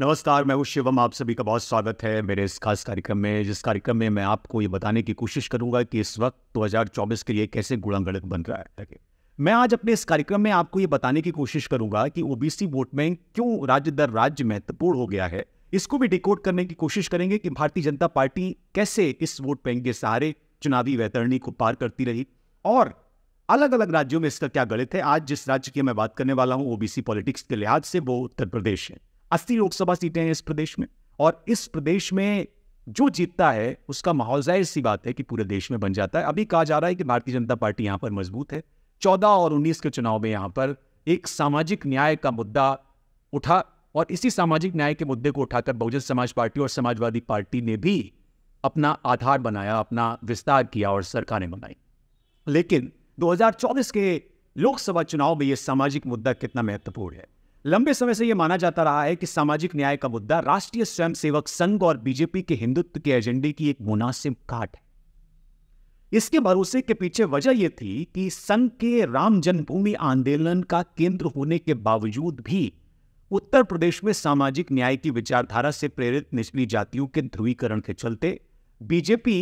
नमस्कार मैं हूँ शिवम आप सभी का बहुत स्वागत है मेरे इस खास कार्यक्रम में जिस कार्यक्रम में मैं आपको ये बताने की कोशिश करूंगा कि इस वक्त 2024 के लिए कैसे गणित बन रहा है मैं आज अपने इस कार्यक्रम में आपको ये बताने की कोशिश करूंगा कि ओबीसी वोट में क्यों राज्य दर राज्य महत्वपूर्ण हो गया है इसको भी डिकोड करने की कोशिश करेंगे कि भारतीय जनता पार्टी कैसे इस वोट बैंक के सहारे चुनावी वैतरणी को पार करती रही और अलग अलग राज्यों में इसका क्या गणित है आज जिस राज्य की मैं बात करने वाला हूँ ओबीसी पॉलिटिक्स के लिहाज से वो उत्तर प्रदेश है अस्सी लोकसभा सीटें हैं इस प्रदेश में और इस प्रदेश में जो जीतता है उसका माहौल जाहिर सी बात है कि पूरे देश में बन जाता है अभी कहा जा रहा है कि भारतीय जनता पार्टी यहाँ पर मजबूत है चौदह और उन्नीस के चुनाव में यहाँ पर एक सामाजिक न्याय का मुद्दा उठा और इसी सामाजिक न्याय के मुद्दे को उठाकर बहुजन समाज पार्टी और समाजवादी पार्टी ने भी अपना आधार बनाया अपना विस्तार किया और सरकारें बनाई लेकिन 2024 के लोकसभा चुनाव में यह सामाजिक मुद्दा कितना महत्वपूर्ण है लंबे समय से यह माना जाता रहा है कि सामाजिक न्याय का मुद्दा राष्ट्रीय स्वयंसेवक संघ और बीजेपी के हिंदुत्व के एजेंडे की एक मुनासिब काट है इसके भरोसे के पीछे वजह यह थी कि संघ के राम जन्मभूमि आंदोलन का केंद्र होने के बावजूद भी उत्तर प्रदेश में सामाजिक न्याय की विचारधारा से प्रेरित निचली जातियों के ध्रुवीकरण के चलते बीजेपी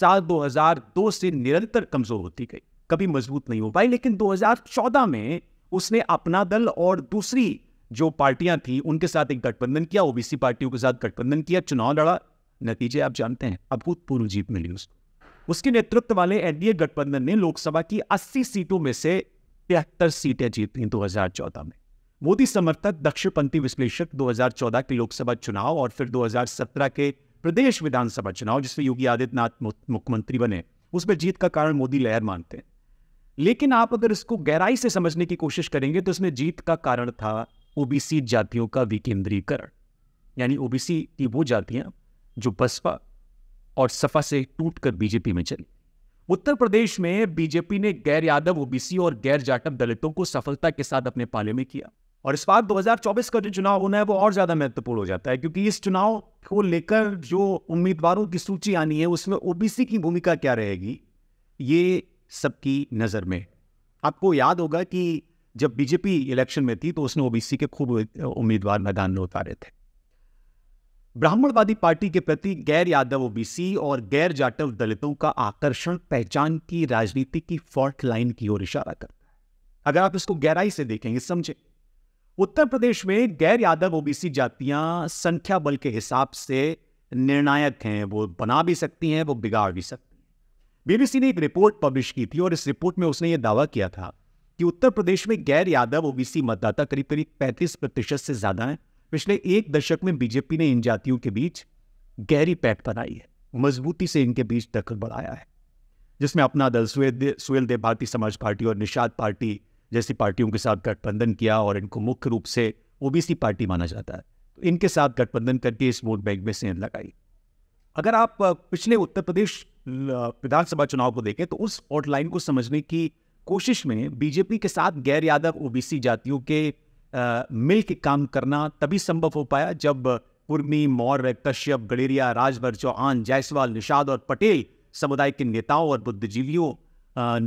साल 2002 से निरंतर कमजोर होती गई कभी मजबूत नहीं हो पाई लेकिन 2014 में उसने अपना दल और दूसरी जो पार्टियां थी उनके साथ एक गठबंधन किया ओबीसी पार्टियों के साथ गठबंधन किया चुनाव लड़ा नतीजे आप जानते हैं अभूतपूर्व जीत मिली उसको उसके नेतृत्व वाले एनडीए गठबंधन ने लोकसभा की 80 सीटों में से तिहत्तर सीटें जीती 2014 में मोदी समर्थक दक्षिणपंथी विश्लेषक 2014 के लोकसभा चुनाव और फिर 2017 के प्रदेश विधानसभा चुनाव जिसमें योगी आदित्यनाथ मुख्यमंत्री बने उसमें जीत का कारण मोदी लहर मानते हैं लेकिन आप अगर इसको गहराई से समझने की कोशिश करेंगे तो इसमें जीत का कारण था ओबीसी जातियों का विकेंद्रीकरण यानी ओबीसी की वो जातियां जो बसपा और सफा से टूटकर बीजेपी में चली उत्तर प्रदेश में बीजेपी ने गैर यादव ओबीसी और गैर जाटव दलितों को सफलता के साथ अपने पाले में किया और इस बार 2024 का जो चुनाव होना है वो और ज्यादा महत्वपूर्ण हो जाता है क्योंकि इस चुनाव को लेकर जो उम्मीदवारों की सूची आनी है उसमें ओबीसी की भूमिका क्या रहेगी ये सबकी नज़र में आपको याद होगा कि जब बीजेपी इलेक्शन में थी तो उसने ओबीसी के खूब उम्मीदवार मैदान में उतारे थे ब्राह्मणवादी पार्टी के प्रति गैर यादव ओबीसी और गैर जाटव दलितों का आकर्षण पहचान की राजनीति की फॉल्ट लाइन की ओर इशारा करता है अगर आप इसको गहराई से देखेंगे समझें उत्तर प्रदेश में गैर यादव ओबीसी जातियां संख्या बल के हिसाब से निर्णायक हैं वो बना भी सकती हैं वो बिगाड़ भी सकती हैं बीबीसी ने एक रिपोर्ट पब्लिश की थी और इस रिपोर्ट में उसने ये दावा किया था कि उत्तर प्रदेश में गैर यादव ओबीसी मतदाता करीब करीब पैंतीस प्रतिशत से ज्यादा हैं पिछले एक दशक में बीजेपी ने इन जातियों के बीच गहरी पैठ बनाई है मजबूती से इनके बीच दखल बढ़ाया है जिसमें अपना दल सुहेल देव भारतीय समाज पार्टी और निषाद पार्टी जैसी पार्टियों के साथ गठबंधन किया और इनको मुख्य रूप से ओबीसी पार्टी माना जाता है तो इनके साथ गठबंधन करके इस वोट बैंक में सेंध लगाई अगर आप पिछले उत्तर प्रदेश विधानसभा चुनाव को देखें तो उस हॉटलाइन को समझने की कोशिश में बीजेपी के साथ गैर यादव ओबीसी जातियों के मिल के काम करना तभी संभव हो पाया जब कुर्मी मौर्य कश्यप गलेरिया राजभर चौहान जायसवाल निषाद और पटेल समुदाय के नेताओं और बुद्धिजीवियों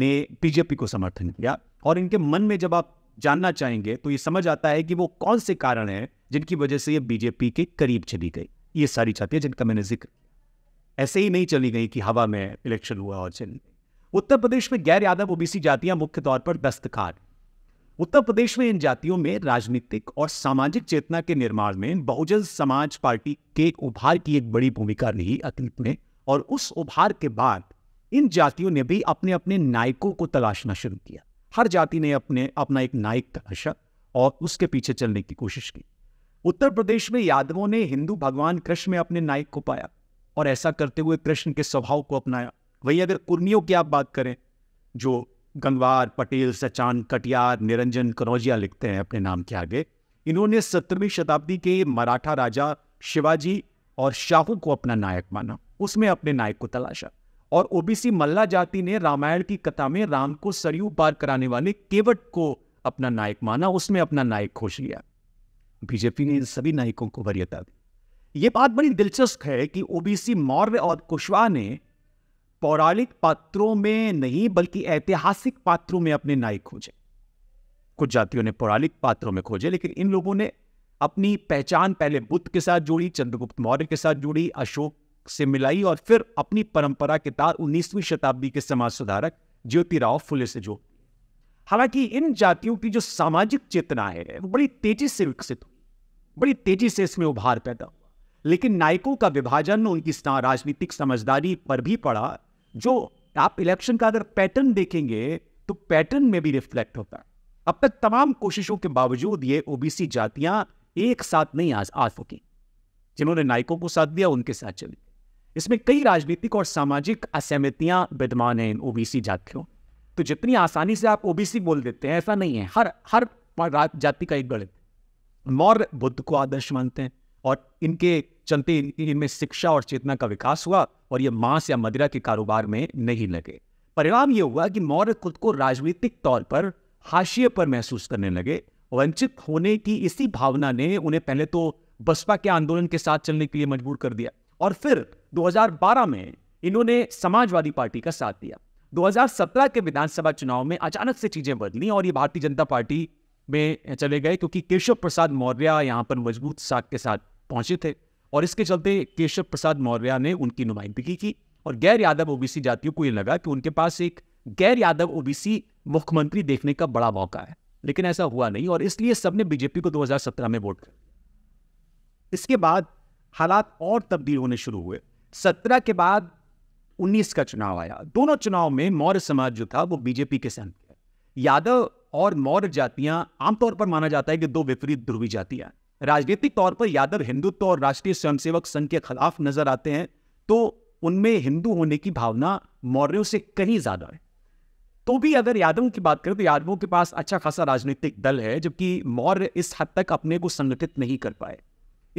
ने बीजेपी को समर्थन किया और इनके मन में जब आप जानना चाहेंगे तो ये समझ आता है कि वो कौन से कारण हैं जिनकी वजह से ये बीजेपी के करीब चली गई ये सारी जातियाँ जिनका मैंने जिक्र ऐसे ही नहीं चली गई कि हवा में इलेक्शन हुआ और चल उत्तर प्रदेश में गैर यादव ओबीसी जातियां मुख्य तौर पर दस्तकार उत्तर प्रदेश में इन जातियों में राजनीतिक और सामाजिक चेतना के निर्माण में बहुजन समाज पार्टी के उभार की एक बड़ी भूमिका रही अतीत में और उस उभार के बाद इन जातियों ने भी अपने अपने नायकों को तलाशना शुरू किया हर जाति ने अपने अपना एक नायक तलाशा और उसके पीछे चलने की कोशिश की उत्तर प्रदेश में यादवों ने हिंदू भगवान कृष्ण में अपने नायक को पाया और ऐसा करते हुए कृष्ण के स्वभाव को अपनाया वहीं अगर कुर्मियों की आप बात करें जो गंगवार पटेल सचान कटियार निरंजन कनौजिया लिखते हैं अपने नाम के आगे इन्होंने सत्रहवीं शताब्दी के मराठा राजा शिवाजी और शाहू को अपना नायक माना उसमें अपने नायक को तलाशा और ओबीसी मल्ला जाति ने रामायण की कथा में राम को सरयू पार कराने वाले केवट को अपना नायक माना उसमें अपना नायक खोज लिया बीजेपी ने इन सभी नायकों को वरीयता दी ये बात बड़ी दिलचस्प है कि ओबीसी मौर्य और कुशवाहा ने पौराणिक पात्रों में नहीं बल्कि ऐतिहासिक पात्रों में अपने नायक खोजे कुछ जातियों ने पौराणिक पात्रों में खोजे लेकिन इन लोगों ने अपनी पहचान पहले बुद्ध के साथ जोड़ी चंद्रगुप्त मौर्य के साथ जुड़ी अशोक से मिलाई और फिर अपनी परंपरा के तार उन्नीसवीं शताब्दी के समाज सुधारक ज्योतिराव फुले से जोड़ हालांकि इन जातियों की जो सामाजिक चेतना है वो बड़ी तेजी से विकसित हुई बड़ी तेजी से इसमें उभार पैदा हुआ लेकिन नायकों का विभाजन उनकी राजनीतिक समझदारी पर भी पड़ा जो आप इलेक्शन का अगर पैटर्न देखेंगे तो पैटर्न में भी रिफ्लेक्ट होता है अब तक तमाम कोशिशों के बावजूद ये ओबीसी जातियां एक साथ नहीं आज आ सकी जिन्होंने नायकों को साथ दिया उनके साथ चली इसमें कई राजनीतिक और सामाजिक असहमतियां विद्यमान हैं इन ओबीसी जातियों तो जितनी आसानी से आप ओबीसी बोल देते हैं ऐसा नहीं है हर हर जाति का एक गणित मौर्य बुद्ध को आदर्श मानते हैं और इनके चलते इनमें शिक्षा और चेतना का विकास हुआ और ये मांस या मदिरा के कारोबार में नहीं लगे परिणाम ये हुआ कि मौर्य खुद को राजनीतिक तौर पर हाशिए पर महसूस करने लगे वंचित होने की इसी भावना ने उन्हें पहले तो बसपा के आंदोलन के साथ चलने के लिए मजबूर कर दिया और फिर 2012 में इन्होंने समाजवादी पार्टी का साथ दिया 2017 के विधानसभा चुनाव में अचानक से चीजें बदली और ये भारतीय जनता पार्टी में चले गए क्योंकि केशव प्रसाद मौर्य यहां पर मजबूत साख के साथ पहुंचे थे और इसके चलते केशव प्रसाद मौर्य ने उनकी नुमाइंदगी की और गैर यादव ओबीसी जातियों को यह लगा कि उनके पास एक गैर यादव ओबीसी मुख्यमंत्री देखने का बड़ा मौका है लेकिन ऐसा हुआ नहीं और इसलिए सबने बीजेपी को 2017 में वोट कर इसके बाद हालात और तब्दील होने शुरू हुए सत्रह के बाद उन्नीस का चुनाव आया दोनों चुनाव में मौर्य समाज जो था वो बीजेपी के सहमत यादव और मौर्य जातियां आमतौर पर माना जाता है कि दो विपरीत ध्रुवी जातियां राजनीतिक तौर पर यादव हिंदुत्व और राष्ट्रीय स्वयंसेवक संघ के खिलाफ नजर आते हैं तो उनमें हिंदू होने की भावना मौर्यों से कहीं ज्यादा है तो भी अगर यादवों की बात करें तो यादवों के पास अच्छा खासा राजनीतिक दल है जबकि मौर्य इस हद तक अपने को संगठित नहीं कर पाए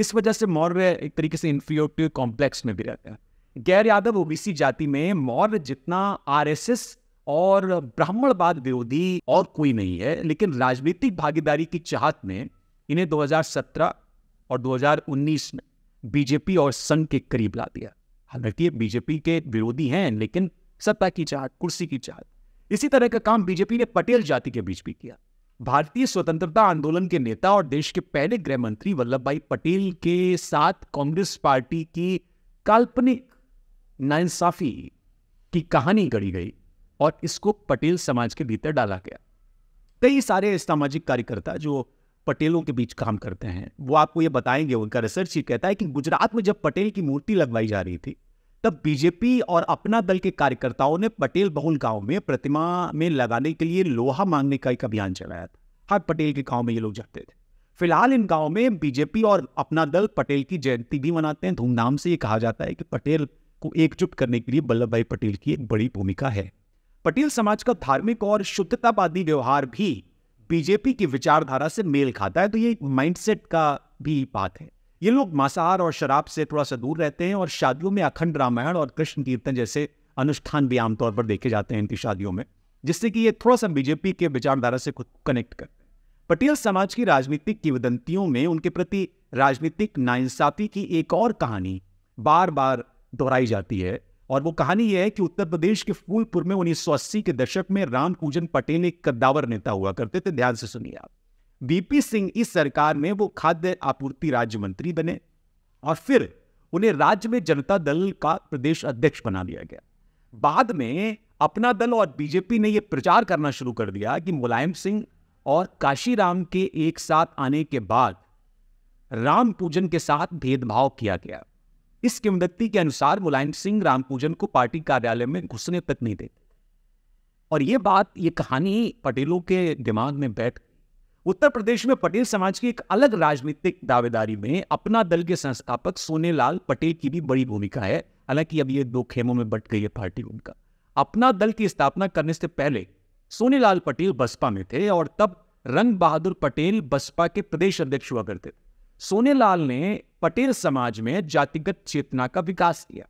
इस वजह से मौर्य एक तरीके से इंफ्रियोटिव कॉम्प्लेक्स में भी रहते हैं गैर यादव ओबीसी जाति में मौर्य जितना आरएसएस और ब्राह्मणवाद विरोधी और कोई नहीं है लेकिन राजनीतिक भागीदारी की चाहत में इन्हें 2017 और 2019 में बीजेपी और संघ के करीब ला दिया हालांकि ये बीजेपी के विरोधी हैं लेकिन सत्ता की चाहत कुर्सी की चाहत इसी तरह का काम बीजेपी ने पटेल जाति के बीच भी किया भारतीय स्वतंत्रता आंदोलन के नेता और देश के पहले गृह मंत्री वल्लभ भाई पटेल के साथ कांग्रेस पार्टी की काल्पनिक नाइंसाफी की कहानी गढ़ी गई और इसको पटेल समाज के भीतर डाला गया कई सारे सामाजिक कार्यकर्ता जो पटेलों के बीच काम करते हैं वो आपको ये बताएंगे उनका रिसर्च ही कहता है कि गुजरात में जब पटेल की मूर्ति लगवाई जा रही थी तब बीजेपी और अपना दल के कार्यकर्ताओं ने पटेल बहुल गांव में प्रतिमा में लगाने के लिए लोहा मांगने का एक अभियान चलाया था हर पटेल के गांव में ये लोग जाते थे फिलहाल इन गांव में बीजेपी और अपना दल पटेल की जयंती भी मनाते हैं धूमधाम से ये कहा जाता है कि पटेल को एकजुट करने के लिए वल्लभ भाई पटेल की एक बड़ी भूमिका है पटेल समाज का धार्मिक और शुद्धतावादी व्यवहार भी बीजेपी की विचारधारा से मेल खाता है तो ये एक माइंडसेट का भी बात है ये लोग मांसाहार और शराब से थोड़ा सा दूर रहते हैं और शादियों में अखंड रामायण और कृष्ण कीर्तन जैसे अनुष्ठान भी आमतौर पर देखे जाते हैं इनकी शादियों में जिससे कि ये थोड़ा सा बीजेपी के विचारधारा से खुद कनेक्ट करते हैं पटेल समाज की राजनीतिक किवदंतियों में उनके प्रति राजनीतिक नाइंसाफी की एक और कहानी बार बार दोहराई जाती है और वो कहानी यह है कि उत्तर प्रदेश के फूलपुर में 1980 के दशक में राम पूजन पटेल एक कद्दावर नेता हुआ करते थे ध्यान से सुनिए आप बीपी सिंह इस सरकार में वो खाद्य आपूर्ति राज्य मंत्री बने और फिर उन्हें राज्य में जनता दल का प्रदेश अध्यक्ष बना दिया गया बाद में अपना दल और बीजेपी ने यह प्रचार करना शुरू कर दिया कि मुलायम सिंह और काशीराम के एक साथ आने के बाद राम पूजन के साथ भेदभाव किया गया इस किमदत्ती के अनुसार मुलायम सिंह रामपूजन को पार्टी कार्यालय में घुसने तक नहीं देते और ये बात ये कहानी पटेलों के दिमाग में बैठ उत्तर प्रदेश में पटेल समाज की एक अलग राजनीतिक दावेदारी में अपना दल के संस्थापक सोनेलाल पटेल की भी बड़ी भूमिका है हालांकि अब ये दो खेमों में बट गई है पार्टी उनका अपना दल की स्थापना करने से पहले सोनेलाल पटेल बसपा में थे और तब रंग बहादुर पटेल बसपा के प्रदेश अध्यक्ष हुआ करते थे सोनेलाल ने पटेल समाज में जातिगत चेतना का विकास किया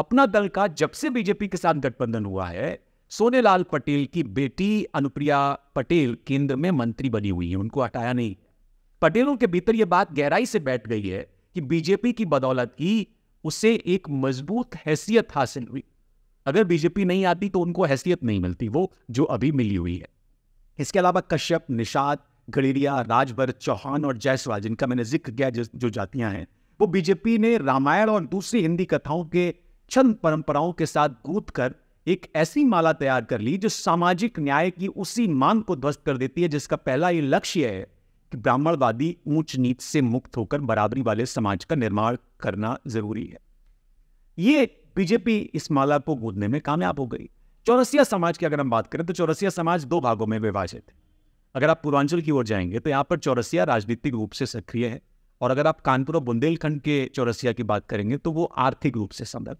अपना दल का जब से बीजेपी के साथ गठबंधन हुआ है सोनेलाल पटेल की बेटी अनुप्रिया पटेल केंद्र में मंत्री बनी हुई है उनको हटाया नहीं पटेलों के भीतर यह बात गहराई से बैठ गई है कि बीजेपी की बदौलत ही उसे एक मजबूत हैसियत हासिल हुई अगर बीजेपी नहीं आती तो उनको हैसियत नहीं मिलती वो जो अभी मिली हुई है इसके अलावा कश्यप निषाद गड़ेरिया राजभर चौहान और जायसवाल जिनका मैंने जिक्र किया जो जातियां हैं वो बीजेपी ने रामायण और दूसरी हिंदी कथाओं के छंद परंपराओं के साथ गूथ कर एक ऐसी माला तैयार कर ली जो सामाजिक न्याय की उसी मांग को ध्वस्त कर देती है जिसका पहला ये लक्ष्य है कि ब्राह्मणवादी ऊंच नीच से मुक्त होकर बराबरी वाले समाज का निर्माण करना जरूरी है ये बीजेपी इस माला को गूदने में कामयाब हो गई चौरसिया समाज की अगर हम बात करें तो चौरसिया समाज दो भागों में विभाजित है अगर आप पूर्वांचल की ओर जाएंगे तो यहाँ पर चौरसिया राजनीतिक रूप से सक्रिय है और अगर आप कानपुर और बुंदेलखंड के चौरसिया की बात करेंगे तो वो आर्थिक रूप से समृद्ध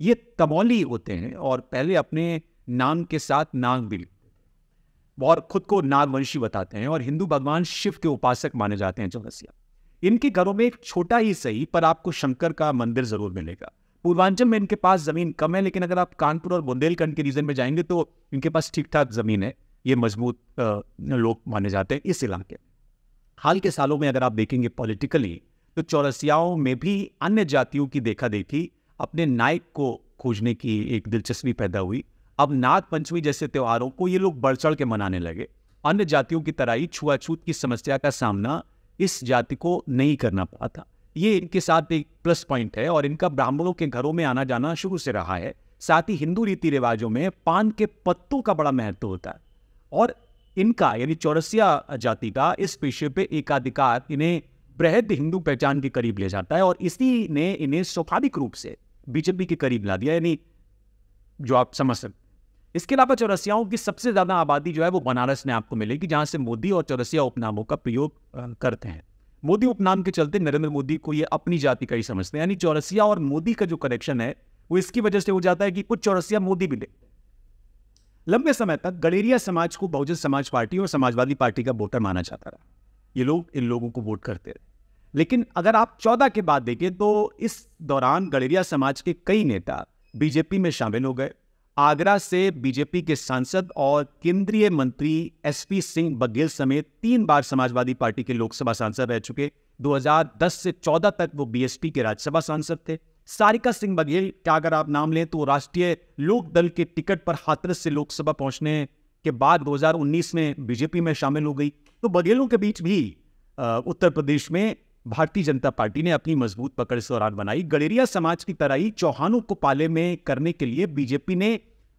ये तमौली होते हैं और पहले अपने नाम के साथ नाग भी और खुद को नागवंशी बताते हैं और हिंदू भगवान शिव के उपासक माने जाते हैं चौरसिया इनके घरों में एक छोटा ही सही पर आपको शंकर का मंदिर जरूर मिलेगा पूर्वांचल में इनके पास जमीन कम है लेकिन अगर आप कानपुर और बुंदेलखंड के रीजन में जाएंगे तो इनके पास ठीक ठाक जमीन है ये मजबूत लोग माने जाते हैं इस इलाके हाल के सालों में अगर आप देखेंगे पॉलिटिकली तो चौरसियाओं में भी अन्य जातियों की देखा देखी अपने नायक को खोजने की एक दिलचस्पी पैदा हुई अब नाग पंचमी जैसे त्योहारों को ये लोग बढ़ चढ़ के मनाने लगे अन्य जातियों की तरह ही छुआछूत की समस्या का सामना इस जाति को नहीं करना पड़ा था ये इनके साथ एक प्लस पॉइंट है और इनका ब्राह्मणों के घरों में आना जाना शुरू से रहा है साथ ही हिंदू रीति रिवाजों में पान के पत्तों का बड़ा महत्व होता है और इनका यानी चौरसिया जाति का इस पेशे पे एकाधिकार इन्हें बृहद हिंदू पहचान के करीब ले जाता है और इसी ने इन्हें स्वाभाविक रूप से बीजेपी के करीब ला दिया यानी जो आप समझ सकते इसके अलावा चौरसियाओं की सबसे ज़्यादा आबादी जो है वो बनारस में आपको मिलेगी जहां से मोदी और चौरसिया उपनामों का प्रयोग करते हैं मोदी उपनाम के चलते नरेंद्र मोदी को ये अपनी जाति का ही समझते हैं यानी चौरसिया और मोदी का जो कनेक्शन है वो इसकी वजह से हो जाता है कि कुछ चौरसिया मोदी भी देखते लंबे समय तक गलेरिया समाज को बहुजन समाज पार्टी और समाजवादी पार्टी का वोटर माना जाता रहा ये लोग इन लोगों को वोट करते रहे लेकिन अगर आप चौदह के बाद देखें तो इस दौरान गलेरिया समाज के कई नेता बीजेपी में शामिल हो गए आगरा से बीजेपी के सांसद और केंद्रीय मंत्री एसपी सिंह बघेल समेत तीन बार समाजवादी पार्टी के लोकसभा सांसद रह चुके 2010 से 14 तक वो बीएसपी के राज्यसभा सांसद थे सारिका सिंह बघेल का अगर आप नाम लें तो राष्ट्रीय लोक दल के टिकट पर हाथरस से लोकसभा पहुंचने के बाद 2019 में बीजेपी में शामिल हो गई तो बघेलों के बीच भी उत्तर प्रदेश में भारतीय जनता पार्टी ने अपनी मजबूत पकड़ इस दौरान बनाई गलेरिया समाज की तरह ही चौहानों को पाले में करने के लिए बीजेपी ने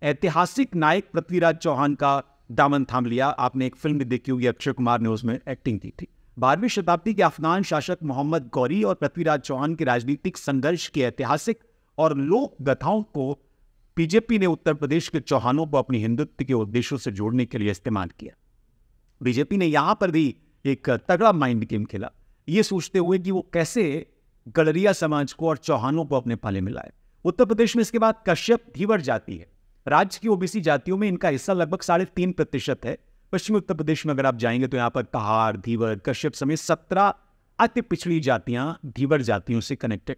ऐतिहासिक नायक पृथ्वीराज चौहान का दामन थाम लिया आपने एक फिल्म भी देखी होगी अक्षय कुमार ने उसमें एक्टिंग की थी बारहवीं शताब्दी के अफगान शासक मोहम्मद गौरी और पृथ्वीराज चौहान के राजनीतिक संघर्ष के ऐतिहासिक और लोक गथाओं को बीजेपी ने उत्तर प्रदेश के चौहानों को अपने हिंदुत्व के उद्देश्यों से जोड़ने के लिए इस्तेमाल किया बीजेपी ने यहां पर भी एक तगड़ा माइंड गेम खेला ये सोचते हुए कि वो कैसे गडरिया समाज को और चौहानों को अपने पाले में लाए उत्तर प्रदेश में इसके बाद कश्यप धीवर जाति है राज्य की ओबीसी जातियों में इनका हिस्सा लगभग साढ़े तीन प्रतिशत है पश्चिमी उत्तर प्रदेश में अगर आप जाएंगे तो यहाँ पर कहार धीवर कश्यप समेत सत्रह अति पिछड़ी जातियां धीवर जातियों से कनेक्टेड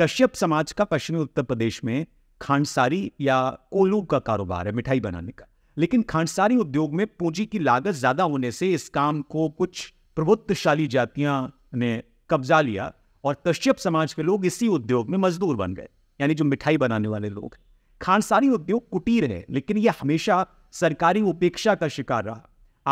कश्यप समाज का पश्चिमी उत्तर प्रदेश में खांडसारी या कोलू का कारोबार है मिठाई बनाने का लेकिन खांडसारी उद्योग में पूंजी की लागत ज़्यादा होने से इस काम को कुछ प्रबुद्धशाली जातियां ने कब्जा लिया और कश्यप समाज के लोग इसी उद्योग में मजदूर बन गए यानी जो मिठाई बनाने वाले लोग खांडसारी उद्योग कुटीर है लेकिन यह हमेशा सरकारी उपेक्षा का शिकार रहा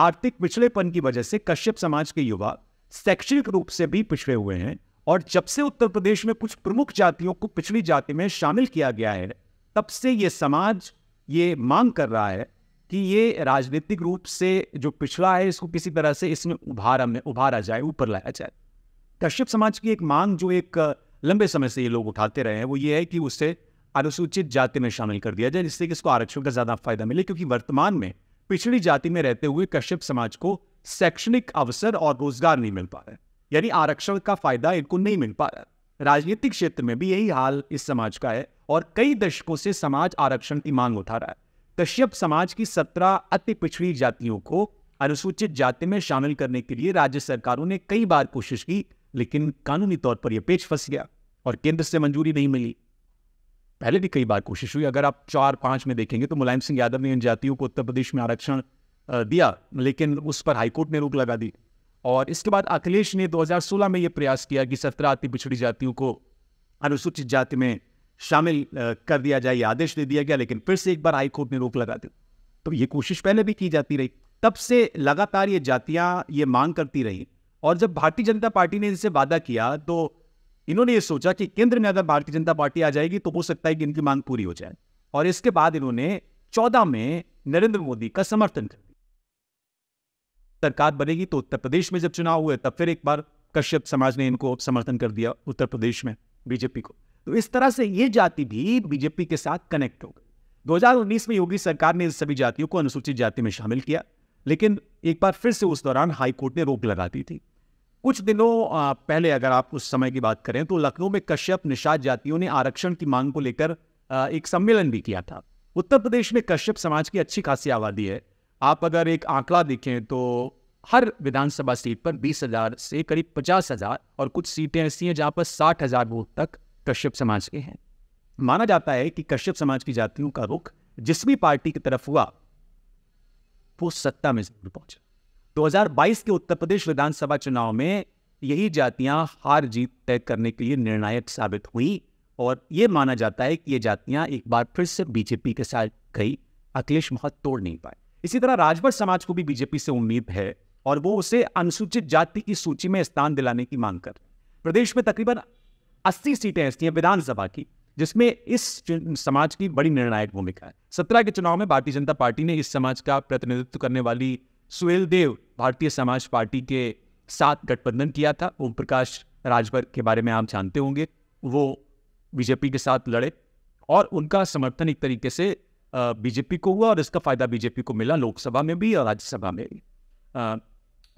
आर्थिक पिछड़ेपन की वजह से कश्यप समाज के युवा शैक्षणिक रूप से भी पिछड़े हुए हैं और जब से उत्तर प्रदेश में कुछ प्रमुख जातियों को पिछड़ी जाति में शामिल किया गया है तब से ये समाज ये मांग कर रहा है कि ये राजनीतिक रूप से जो पिछड़ा है इसको किसी तरह से इसमें उभारा में उभारा जाए ऊपर लाया जाए कश्यप समाज की एक मांग जो एक लंबे समय से ये लोग उठाते रहे हैं वो ये है कि उससे अनुसूचित जाति में शामिल कर दिया जाए जिससे कि इसको आरक्षण का ज्यादा फायदा मिले क्योंकि वर्तमान में पिछड़ी जाति में रहते हुए कश्यप समाज को शैक्षणिक अवसर और रोजगार नहीं मिल पा रहा है यानी आरक्षण का फायदा इनको नहीं मिल पा रहा राजनीतिक क्षेत्र में भी यही हाल इस समाज का है और कई दशकों से समाज आरक्षण की मांग उठा रहा है कश्यप समाज की सत्रह अति पिछड़ी जातियों को अनुसूचित जाति में शामिल करने के लिए राज्य सरकारों ने कई बार कोशिश की लेकिन कानूनी तौर पर यह पेच फंस गया और केंद्र से मंजूरी नहीं मिली पहले भी कई बार कोशिश हुई अगर आप चार पांच में देखेंगे तो मुलायम सिंह यादव ने इन जातियों को उत्तर प्रदेश में आरक्षण दिया लेकिन उस पर हाईकोर्ट ने रोक लगा दी और इसके बाद अखिलेश ने 2016 में यह प्रयास किया कि सत्रह अति पिछड़ी जातियों को अनुसूचित जाति में शामिल कर दिया जाए आदेश दे दिया गया लेकिन फिर से एक बार हाईकोर्ट ने रोक लगा दी तो ये कोशिश पहले भी की जाती रही तब से लगातार ये जातियां ये मांग करती रही और जब भारतीय जनता पार्टी ने इनसे वादा किया तो इन्होंने ये सोचा कि केंद्र में अगर भारतीय जनता पार्टी आ जाएगी तो हो सकता है कि इनकी मांग पूरी हो जाए और इसके बाद इन्होंने चौदह में नरेंद्र मोदी का समर्थन कर दिया सरकार बनेगी तो उत्तर प्रदेश में जब चुनाव हुए तब फिर एक बार कश्यप समाज ने इनको समर्थन कर दिया उत्तर प्रदेश में बीजेपी को तो इस तरह से ये जाति भी बीजेपी के साथ कनेक्ट हो गई 2019 में योगी सरकार ने सभी जातियों को अनुसूचित जाति में शामिल किया लेकिन एक बार फिर से उस दौरान हाईकोर्ट ने रोक लगा दी थी कुछ दिनों पहले अगर आप उस समय की बात करें तो लखनऊ में कश्यप निषाद जातियों ने आरक्षण की मांग को लेकर एक सम्मेलन भी किया था उत्तर प्रदेश में कश्यप समाज की अच्छी खासी आबादी है आप अगर एक आंकड़ा देखें तो हर विधानसभा सीट पर बीस हजार से करीब पचास हजार और कुछ सीटें ऐसी हैं जहां पर साठ हजार वोट तक कश्यप समाज के हैं माना जाता है कि कश्यप समाज की जातियों का रुख जिस भी पार्टी की तरफ हुआ वो सत्ता में जरूर पहुंचा 2022 के उत्तर प्रदेश विधानसभा चुनाव में यही जातियां हार जीत तय करने के लिए निर्णायक साबित हुई और ये माना जाता है कि ये जातियां एक बार फिर से बीजेपी के साथ गई अखिलेश महत तोड़ नहीं पाए इसी तरह राजभर समाज को भी बीजेपी से उम्मीद है और वो उसे अनुसूचित जाति की सूची में स्थान दिलाने की मांग कर प्रदेश में तकरीबन 80 सीटें ऐसी हैं विधानसभा की जिसमें इस समाज की बड़ी निर्णायक भूमिका है सत्रह के चुनाव में भारतीय जनता पार्टी ने इस समाज का प्रतिनिधित्व करने वाली सुहेल देव भारतीय समाज पार्टी के साथ गठबंधन किया था ओम प्रकाश राजभर के बारे में आप जानते होंगे वो बीजेपी के साथ लड़े और उनका समर्थन एक तरीके से बीजेपी को हुआ और इसका फायदा बीजेपी को मिला लोकसभा में भी और राज्यसभा में भी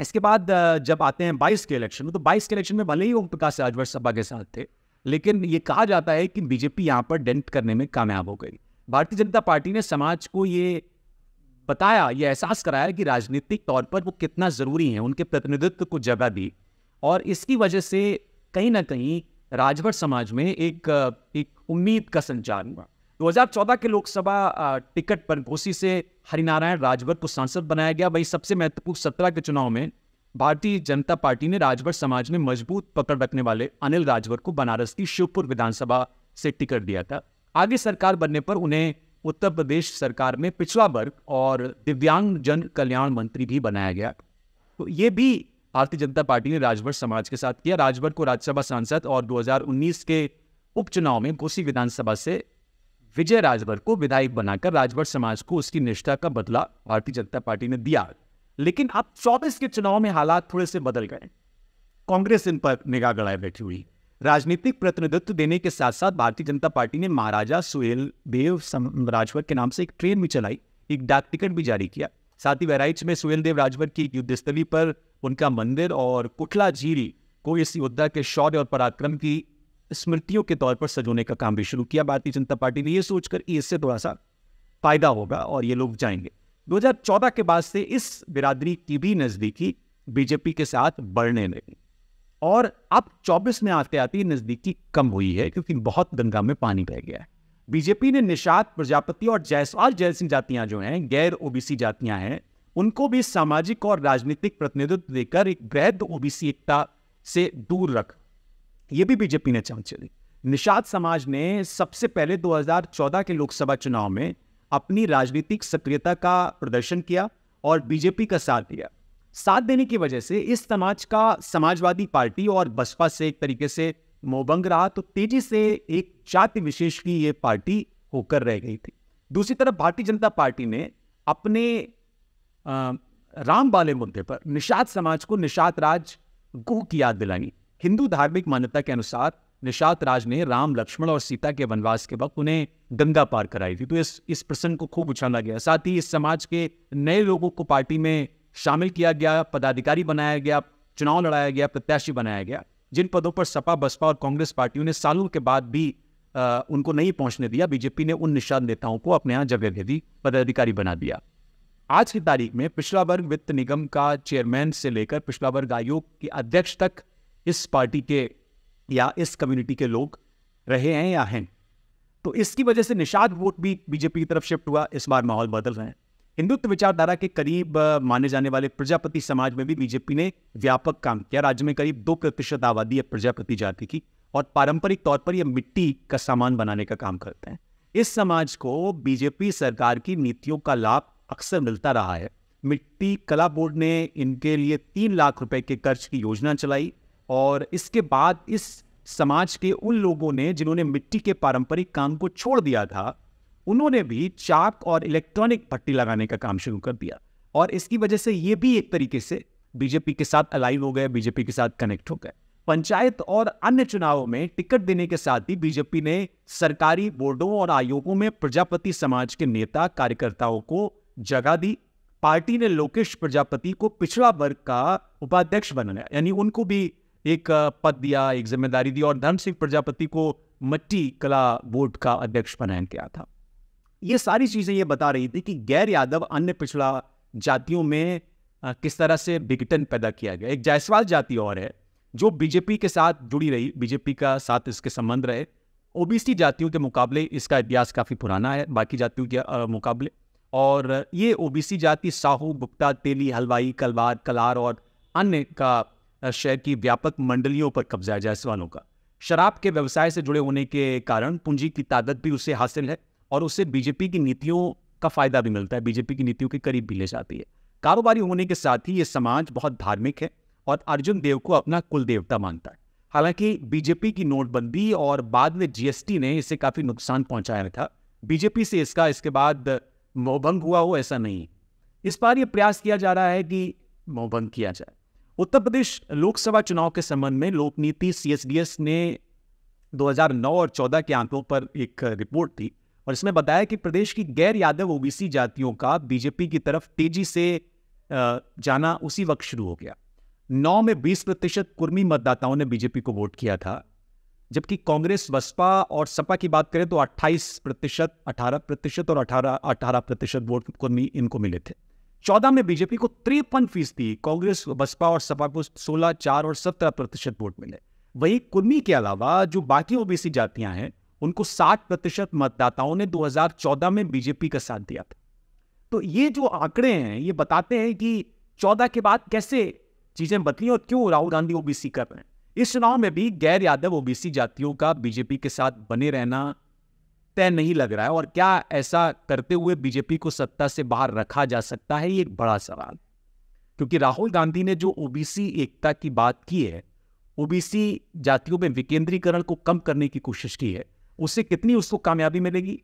इसके बाद जब आते हैं बाईस के इलेक्शन में तो बाईस के इलेक्शन में भले ही ओम प्रकाश राजभर सभा के साथ थे लेकिन ये कहा जाता है कि बीजेपी यहाँ पर डेंट करने में कामयाब हो गई भारतीय जनता पार्टी ने समाज को ये बताया ये एहसास कराया कि राजनीतिक तौर पर वो कितना ज़रूरी है उनके प्रतिनिधित्व को जगह दी और इसकी वजह से कहीं ना कहीं राजभर समाज में एक एक उम्मीद का संचार हुआ 2014 के लोकसभा टिकट पर घोसी से हरिनारायण राजभर को सांसद बनाया गया वही सबसे महत्वपूर्ण सत्रह के चुनाव में भारतीय जनता पार्टी ने राजभर समाज में मजबूत पकड़ रखने वाले अनिल राजभर को बनारस की शिवपुर विधानसभा से टिकट दिया था आगे सरकार बनने पर उन्हें उत्तर प्रदेश सरकार में पिछड़ा वर्ग और दिव्यांग जन कल्याण मंत्री भी बनाया गया तो ये भी भारतीय जनता पार्टी ने राजभर समाज के साथ किया राजभर को राज्यसभा सांसद और 2019 के उपचुनाव में घोसी विधानसभा से विजय राजभर को विधायक बनाकर राजभर समाज को उसकी निष्ठा का बदला भारतीय जनता पार्टी ने दिया लेकिन अब चौबीस के चुनाव में हालात थोड़े से बदल गए कांग्रेस इन पर निगाह गड़ाए बैठी हुई राजनीतिक प्रतिनिधित्व देने के साथ साथ भारतीय जनता पार्टी ने महाराजा सुहेल देव राजभर के नाम से एक ट्रेन भी चलाई एक डाक टिकट भी जारी किया साथ ही बहराइच में सुहेल देव राजभर की स्थली पर उनका मंदिर और कुठला झीरी को इस योद्धा के शौर्य और पराक्रम की स्मृतियों के तौर पर सजोने का काम भी शुरू किया भारतीय जनता पार्टी ने यह सोचकर कि इससे थोड़ा सा फायदा होगा और ये लोग जाएंगे 2014 के बाद से इस बिरादरी की भी नज़दीकी बीजेपी के साथ बढ़ने लगी और अब 24 में आते आते नज़दीकी कम हुई है क्योंकि बहुत गंगा में पानी बह गया है बीजेपी ने निषाद प्रजापति और जायसवाल जैसी सिंह जातियां जो हैं गैर ओबीसी जातियां हैं उनको भी सामाजिक और राजनीतिक प्रतिनिधित्व देकर एक वैध ओबीसी एकता से दूर रख ये भी बीजेपी ने चमचे दी निषाद समाज ने सबसे पहले 2014 के लोकसभा चुनाव में अपनी राजनीतिक सक्रियता का प्रदर्शन किया और बीजेपी का साथ दिया साथ देने की वजह से इस समाज का समाजवादी पार्टी और बसपा से एक तरीके से मोबंग रहा तो तेजी से एक जाति विशेष की ये पार्टी होकर रह गई थी दूसरी तरफ भारतीय जनता पार्टी ने अपने राम वाले मुद्दे पर निषाद समाज को निषाद राज गो की याद दिलाई हिंदू धार्मिक मान्यता के अनुसार निषाद राज ने राम लक्ष्मण और सीता के वनवास के वक्त उन्हें गंगा पार कराई थी तो इस इस प्रसंग को खूब उछाला गया साथ ही इस समाज के नए लोगों को पार्टी में शामिल किया गया पदाधिकारी बनाया गया चुनाव लड़ाया गया प्रत्याशी बनाया गया जिन पदों पर सपा बसपा और कांग्रेस पार्टियों ने सालों के बाद भी आ, उनको नहीं पहुंचने दिया बीजेपी ने उन निषाद नेताओं को अपने यहाँ जगह दे दी पदाधिकारी बना दिया आज की तारीख में पिछड़ा वर्ग वित्त निगम का चेयरमैन से लेकर पिछड़ा वर्ग आयोग के अध्यक्ष तक इस पार्टी के या इस कम्युनिटी के लोग रहे हैं या हैं तो इसकी वजह से निषाद वोट भी बीजेपी की तरफ शिफ्ट हुआ इस बार माहौल बदल रहे हैं हिंदुत्व विचारधारा के करीब माने जाने वाले प्रजापति समाज में भी बीजेपी ने व्यापक काम किया राज्य में करीब दो प्रतिशत आबादी है प्रजापति जाति की और पारंपरिक तौर पर यह मिट्टी का सामान बनाने का काम करते हैं इस समाज को बीजेपी सरकार की नीतियों का लाभ अक्सर मिलता रहा है मिट्टी कला बोर्ड ने इनके लिए तीन लाख रुपए के कर्ज की योजना चलाई और इसके बाद इस समाज के उन लोगों ने जिन्होंने मिट्टी के पारंपरिक काम को छोड़ दिया था उन्होंने भी चाक और इलेक्ट्रॉनिक पट्टी लगाने का काम शुरू कर दिया और इसकी वजह से ये भी एक तरीके से बीजेपी के साथ अलाइव हो गए बीजेपी के साथ कनेक्ट हो गए पंचायत और अन्य चुनावों में टिकट देने के साथ ही बीजेपी ने सरकारी बोर्डों और आयोगों में प्रजापति समाज के नेता कार्यकर्ताओं को जगह दी पार्टी ने लोकेश प्रजापति को पिछड़ा वर्ग का उपाध्यक्ष बनाया यानी उनको भी एक पद दिया एक जिम्मेदारी दी और धर्म सिंह प्रजापति को मट्टी कला बोर्ड का अध्यक्ष बनाया गया था ये सारी चीज़ें ये बता रही थी कि गैर यादव अन्य पिछड़ा जातियों में किस तरह से विघटन पैदा किया गया एक जायसवाल जाति और है जो बीजेपी के साथ जुड़ी रही बीजेपी का साथ इसके संबंध रहे ओबीसी जातियों के मुकाबले इसका इतिहास काफ़ी पुराना है बाकी जातियों के मुकाबले और ये ओबीसी जाति साहू गुप्ता तेली हलवाई कलवार कलार और अन्य का शहर की व्यापक मंडलियों पर कब्जा है जायसवालों का शराब के व्यवसाय से जुड़े होने के कारण पूंजी की ताकत भी उससे हासिल है और उससे बीजेपी की नीतियों का फायदा भी मिलता है बीजेपी की नीतियों के करीब भी ले जाती है कारोबारी होने के साथ ही ये समाज बहुत धार्मिक है और अर्जुन देव को अपना कुल देवता मानता है हालांकि बीजेपी की नोटबंदी और बाद में जीएसटी ने इसे काफ़ी नुकसान पहुंचाया था बीजेपी से इसका इसके बाद मोहभंग हुआ हो ऐसा नहीं इस बार यह प्रयास किया जा रहा है कि मोहभंग किया जाए उत्तर प्रदेश लोकसभा चुनाव के संबंध में लोकनीति सीएसडीएस ने 2009 और 14 के आंकड़ों पर एक रिपोर्ट थी और इसमें बताया कि प्रदेश की गैर यादव ओबीसी जातियों का बीजेपी की तरफ तेजी से जाना उसी वक्त शुरू हो गया नौ में बीस प्रतिशत कुर्मी मतदाताओं ने बीजेपी को वोट किया था जबकि कांग्रेस बसपा और सपा की बात करें तो 28 प्रतिशत अठारह प्रतिशत और अठारह अठारह प्रतिशत वोट कुर्मी इनको मिले थे चौदह में बीजेपी को तिरपन फीसदी कांग्रेस बसपा और सपा को सोलह चार और सत्रह प्रतिशत वोट मिले वहीं कुर्मी के अलावा जो बाकी ओबीसी जातियां हैं उनको 60 प्रतिशत मतदाताओं ने 2014 में बीजेपी का साथ दिया था तो ये जो आंकड़े हैं ये बताते हैं कि 14 के बाद कैसे चीजें बदली और क्यों राहुल गांधी ओबीसी कर रहे हैं इस चुनाव में भी गैर यादव ओबीसी जातियों का बीजेपी के साथ बने रहना तय नहीं लग रहा है और क्या ऐसा करते हुए बीजेपी को सत्ता से बाहर रखा जा सकता है ये एक बड़ा सवाल क्योंकि राहुल गांधी ने जो ओबीसी एकता की बात की है ओबीसी जातियों में विकेंद्रीकरण को कम करने की कोशिश की है उससे कितनी उसको कामयाबी मिलेगी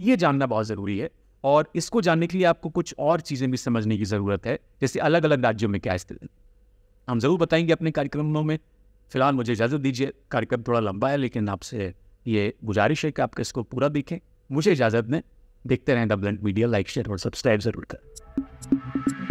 ये जानना बहुत ज़रूरी है और इसको जानने के लिए आपको कुछ और चीज़ें भी समझने की ज़रूरत है जैसे अलग अलग राज्यों में क्या स्थिति हम ज़रूर बताएंगे अपने कार्यक्रमों में फिलहाल मुझे इजाज़त दीजिए कार्यक्रम थोड़ा लंबा है लेकिन आपसे ये गुजारिश है कि आप इसको पूरा देखें मुझे इजाज़त दें देखते रहें the Blunt Media like share और सब्सक्राइब ज़रूर करें